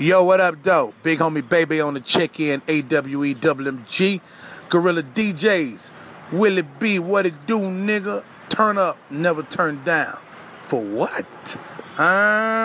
Yo, what up, dope? Big homie Baby on the check in, AWE WMG. Gorilla DJs, it be what it do, nigga? Turn up, never turn down. For what? Huh?